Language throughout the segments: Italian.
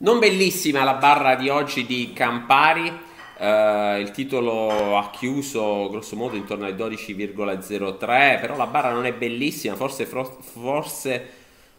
Non bellissima la barra di oggi di Campari, Uh, il titolo ha chiuso grosso modo intorno ai 12,03, però la barra non è bellissima, forse, forse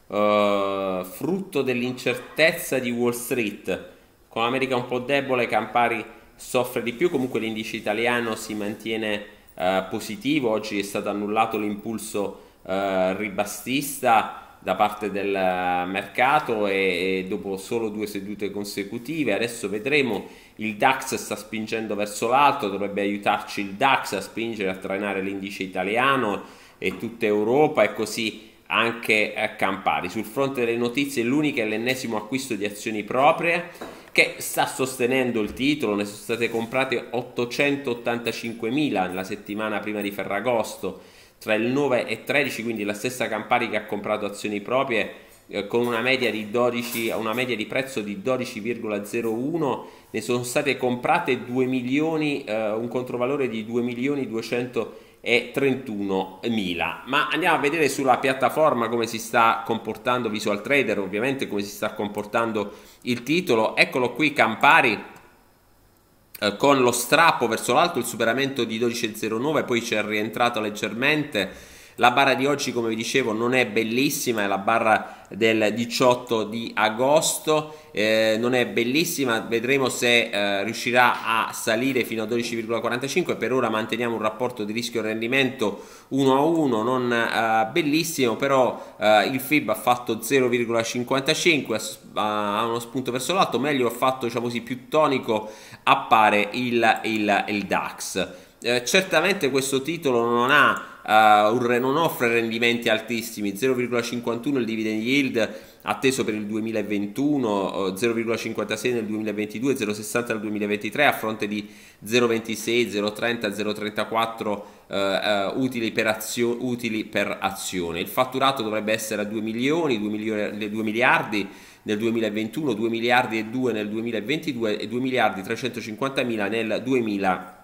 uh, frutto dell'incertezza di Wall Street. Con l'America un po' debole Campari soffre di più, comunque l'indice italiano si mantiene uh, positivo, oggi è stato annullato l'impulso ribastista da parte del eh, mercato e, e dopo solo due sedute consecutive adesso vedremo il DAX sta spingendo verso l'alto dovrebbe aiutarci il DAX a spingere a trainare l'indice italiano e tutta Europa e così anche a eh, Campari. Sul fronte delle notizie l'unica è l'ennesimo acquisto di azioni proprie che sta sostenendo il titolo, ne sono state comprate 885.000 la settimana prima di Ferragosto, tra il 9 e il 13, quindi la stessa Campari che ha comprato azioni proprie eh, con una media, 12, una media, di prezzo di 12,01, ne sono state comprate 2 milioni, eh, un controvalore di 2 milioni 200 e 31.000 ma andiamo a vedere sulla piattaforma come si sta comportando Visual Trader ovviamente come si sta comportando il titolo eccolo qui Campari eh, con lo strappo verso l'alto il superamento di 12.09 poi c'è rientrato leggermente la barra di oggi, come vi dicevo, non è bellissima, è la barra del 18 di agosto, eh, non è bellissima, vedremo se eh, riuscirà a salire fino a 12,45, per ora manteniamo un rapporto di rischio-rendimento 1 a 1, non eh, bellissimo, però eh, il FIB ha fatto 0,55, ha uno spunto verso l'alto, meglio ha fatto diciamo così, più tonico, appare il, il, il DAX. Eh, certamente questo titolo non ha uh, non offre rendimenti altissimi, 0,51 il dividend yield atteso per il 2021, 0,56 eh, nel 2022, 0,60 nel 2023 a fronte di 0,26, 0,30, 0,34 eh, utili, per azio, utili, per azione. Il fatturato dovrebbe essere a 2 milioni, 2, milioni, 2 miliardi nel 2021, 2 miliardi e 2 nel 2022 e 2 miliardi 350 mila nel 2023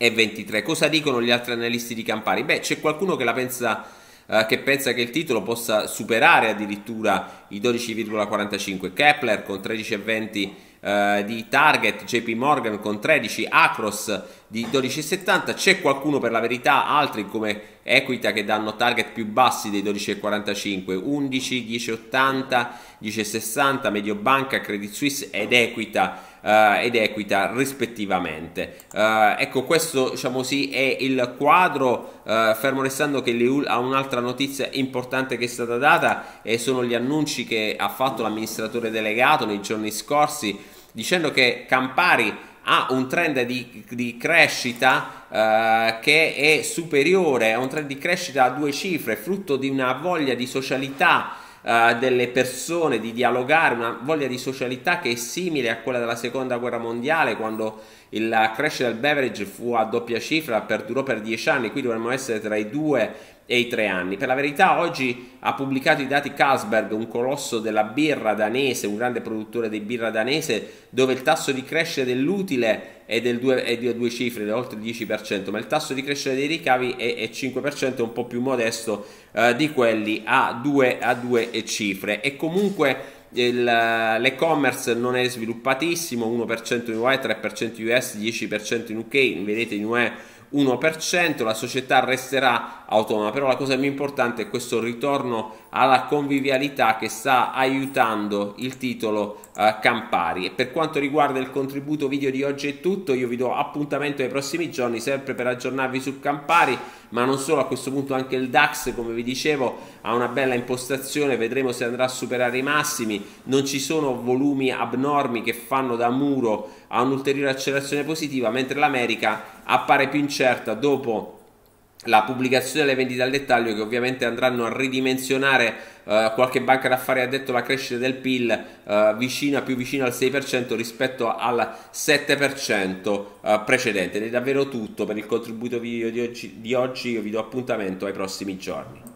e 23. Cosa dicono gli altri analisti di Campari? Beh, c'è qualcuno che la pensa eh, che pensa che il titolo possa superare addirittura i 12,45 Kepler con 13,20 eh, di target, JP Morgan con 13, Acros di 12,70 c'è qualcuno per la verità, altri come Equita che danno target più bassi dei 12,45 11, 10,80 10,60 Mediobanca, Credit Suisse ed Equita eh, ed Equita rispettivamente. Eh, ecco, questo diciamo sì è il quadro, eh, fermo restando che l'IUL ha un'altra notizia importante che è stata data e sono gli annunci che ha fatto l'amministratore delegato nei giorni scorsi dicendo che Campari ha un trend di, di crescita eh, che è superiore, a un trend di crescita a due cifre, frutto di una voglia di socialità eh, delle persone di dialogare, una voglia di socialità che è simile a quella della seconda guerra mondiale quando il crash del beverage fu a doppia cifra, perdurò per dieci anni, qui dovremmo essere tra i due e i tre anni. Per la verità oggi ha pubblicato i dati Carlsberg, un colosso della birra danese, un grande produttore di birra danese, dove il tasso di crescita dell'utile è, del due, è di due cifre, è oltre il 10%, ma il tasso di crescita dei ricavi è, è 5%, un po' più modesto eh, di quelli a due, a due cifre. E comunque eh, l'e-commerce non è sviluppatissimo, 1% in UE, 3% in US, 10% in UK, vedete in UE 1%, la società resterà autonoma, però la cosa più importante è questo ritorno alla convivialità che sta aiutando il titolo eh, Campari. E per quanto riguarda il contributo video di oggi è tutto, io vi do appuntamento nei prossimi giorni sempre per aggiornarvi su Campari, ma non solo, a questo punto anche il DAX, come vi dicevo, ha una bella impostazione, vedremo se andrà a superare i massimi, non ci sono volumi abnormi che fanno da muro a un'ulteriore accelerazione positiva, mentre l'America appare più incerta incerta dopo la pubblicazione delle vendite al dettaglio che ovviamente andranno a ridimensionare eh, qualche banca d'affari ha detto la crescita del PIL eh, vicina, più vicina al 6% rispetto al 7% eh, precedente ed è davvero tutto per il contributo video di oggi, di oggi io vi do appuntamento ai prossimi giorni